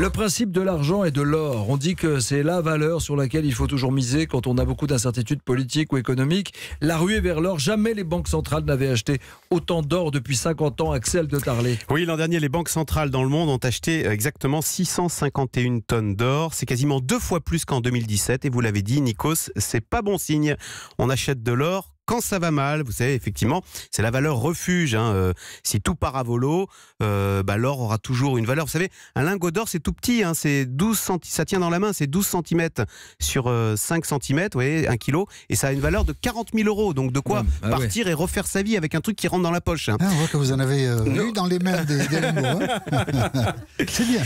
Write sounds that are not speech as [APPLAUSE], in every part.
Le principe de l'argent et de l'or, on dit que c'est la valeur sur laquelle il faut toujours miser quand on a beaucoup d'incertitudes politiques ou économiques. La ruée vers l'or, jamais les banques centrales n'avaient acheté autant d'or depuis 50 ans, Axel de Tarlé. Oui, l'an dernier, les banques centrales dans le monde ont acheté exactement 651 tonnes d'or. C'est quasiment deux fois plus qu'en 2017. Et vous l'avez dit, Nikos, c'est pas bon signe. On achète de l'or quand ça va mal, vous savez, effectivement, c'est la valeur refuge. Hein, euh, si tout part à volo, euh, bah, l'or aura toujours une valeur. Vous savez, un lingot d'or, c'est tout petit, hein, c'est 12 centi ça tient dans la main, c'est 12 cm sur 5 euh, cm, vous voyez, 1 kg, et ça a une valeur de 40 000 euros. Donc de quoi ah, bah partir et refaire sa vie avec un truc qui rentre dans la poche. Hein. Ah, on voit que vous en avez eu dans les mains des, des lingots. [LAUGHS] c'est bien.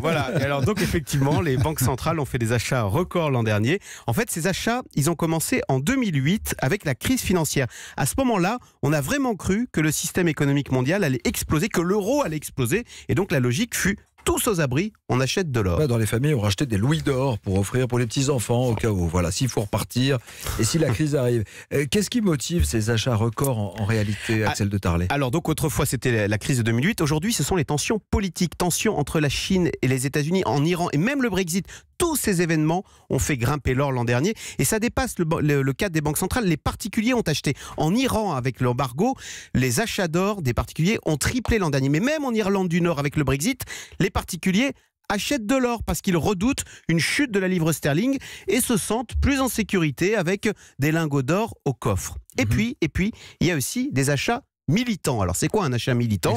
voilà. Alors donc effectivement, les banques centrales ont fait des achats records l'an dernier. En fait, ces achats, ils ont commencé en 2008 avec la crise financière. À ce moment-là, on a vraiment cru que le système économique mondial allait exploser, que l'euro allait exploser. Et donc la logique fut tous aux abris, on achète de l'or. Bah, dans les familles, on rachetait des louis d'or pour offrir pour les petits-enfants au cas où. Voilà, s'il faut repartir et si la crise arrive. Euh, qu'est-ce qui motive ces achats records en, réalité à ah, Axel de Tarlet Alors, donc autrefois, c'était la crise de 2008. Aujourd'hui, ce sont les tensions politiques, tensions entre la Chine et les États-Unis, en Iran et même le Brexit tous ces événements ont fait grimper l'or l'an dernier. Et ça dépasse le, cadre des banques centrales. Les particuliers ont acheté. En Iran, avec l'embargo, les achats d'or des particuliers ont triplé l'an dernier. Mais même en Irlande du Nord, avec le Brexit, les particuliers achètent de l'or parce qu'ils redoutent une chute de la livre sterling et se sentent plus en sécurité avec des lingots d'or au coffre. Et mhm. puis, et puis, il y a aussi des achats militant. Alors c'est quoi un achat militant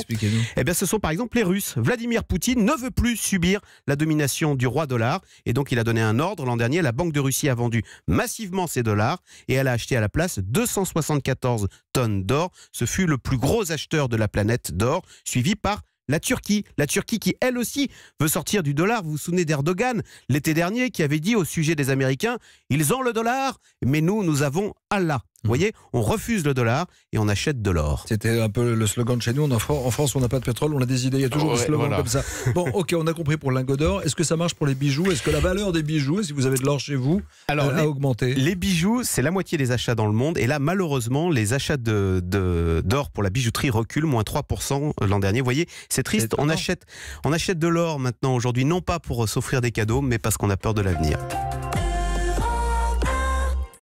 Eh bien ce sont par exemple les Russes. Vladimir Poutine ne veut plus subir la domination du roi dollar et donc il a donné un ordre l'an dernier. La Banque de Russie a vendu massivement ses dollars et elle a acheté à la place 274 tonnes d'or. Ce fut le plus gros acheteur de la planète d'or, suivi par la Turquie. La Turquie qui, elle aussi, veut sortir du dollar. Vous vous souvenez d'Erdogan l'été dernier qui avait dit au sujet des Américains, ils ont le dollar, mais nous, nous avons Allah. Vous mhm. voyez, on refuse le dollar et on achète de l'or. C'était un peu le slogan de chez nous. En France, on n'a pas de pétrole, on a des idées. Il y a toujours un des comme ça. Bon, [LAUGHS] ok, on a compris pour le lingot d'or. Est-ce que ça marche pour les bijoux Est-ce que la valeur des bijoux, si vous avez de l'or chez vous, a, euh, augmenté Les bijoux, c'est la moitié des achats dans le monde. Et là, malheureusement, les achats d'or de, d'or pour la bijouterie reculent, moins 3% euh, l'an dernier. Vous voyez, c'est triste. On achète, on achète de l'or maintenant aujourd'hui, non pas pour s'offrir des cadeaux, mais parce qu'on a peur de l'avenir.